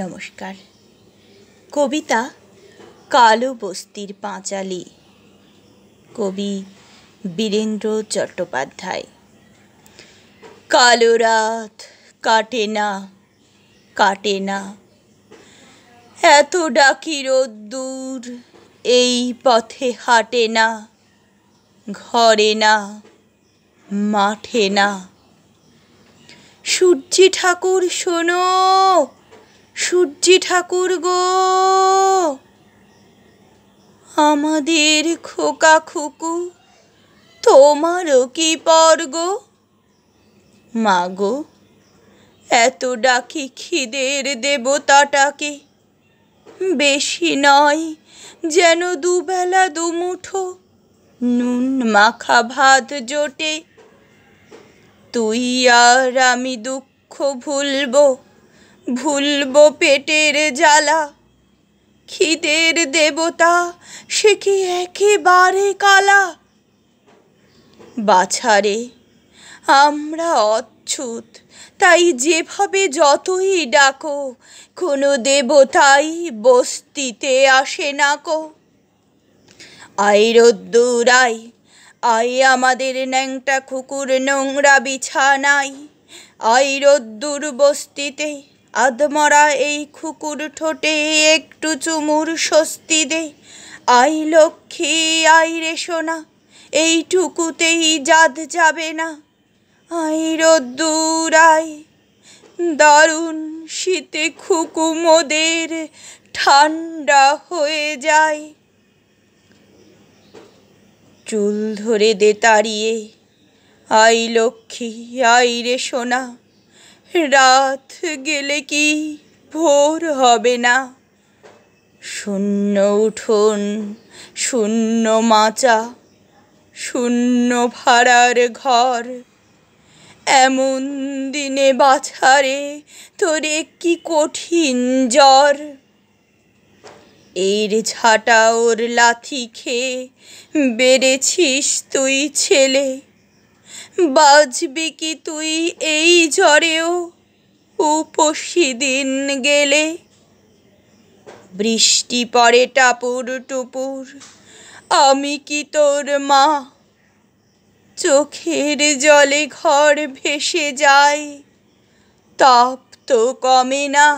নমস্কার কবিতা কালো বস্তির পাঁচালী কবি বীরেন্দ্র চট্টোপাধ্যায় কালো রাত কাটে না কাটে না এত ডাকি রোদ্দুর এই পথে হাঁটে না ঘরে না মাঠে না সূর্যি ঠাকুর শোনো সূর্যি ঠাকুর গো আমাদের খোকা খুকু তোমারও কি পর্গ গো এত ডাকি খিদের দেবতাটাকে বেশি নয় যেন দুবেলা দুমুঠো নুন মাখা ভাত জোটে তুই আর আমি দুঃখ ভুলবো ভুলব পেটের জ্বালা খিদের দেবতা সে কি একেবারে কালা বাছারে আমরা অচ্ছুত তাই যেভাবে যতই ডাকো কোনো দেবতাই বস্তিতে আসে না কো আই আয় আয় আমাদের ন্যাংটা কুকুর নোংরা বিছানায় আই রোদ্দুর বস্তিতে আদমরা এই খুকুর ঠোঁটে একটু চুমুর স্বস্তি দে আই লক্ষ্মী আই রে সোনা এইটুকুতেই জাদ যাবে না আই রোদ্দুর আই দারুণ শীতে খুকুমোদের ঠান্ডা হয়ে যায় চুল ধরে দে তাড়িয়ে আই লক্ষ্মী আই রে সোনা রাত গেলে কি ভোর হবে না শূন্য উঠোন শূন্য মাচা শূন্য ভাড়ার ঘর এমন দিনে বাছারে তোরে কি কঠিন জ্বর এর ছাটা ওর লাথি খেয়ে বেড়েছিস তুই ছেলে বাজবি কি তুই এই ঝড়েও উপসী দিন গেলে বৃষ্টি পড়ে টাপুর টুপুর আমি কি তোর মা চোখের জলে ঘর ভেসে যায় তাপ তো কমে না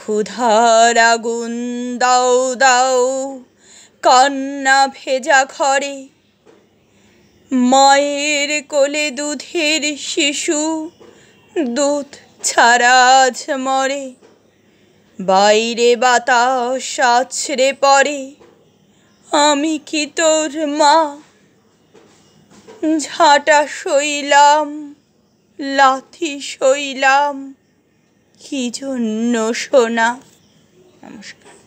ক্ষুধার আগুন দাও দাও কান্না ভেজা ঘরে মায়ের কোলে দুধের শিশু দুধ ছাড়া আজ মরে বাইরে বাতাস আছড়ে পড়ে আমি কি তোর মা ঝাঁটা সইলাম লাথি সইলাম কি জন্য সোনা নমস্কার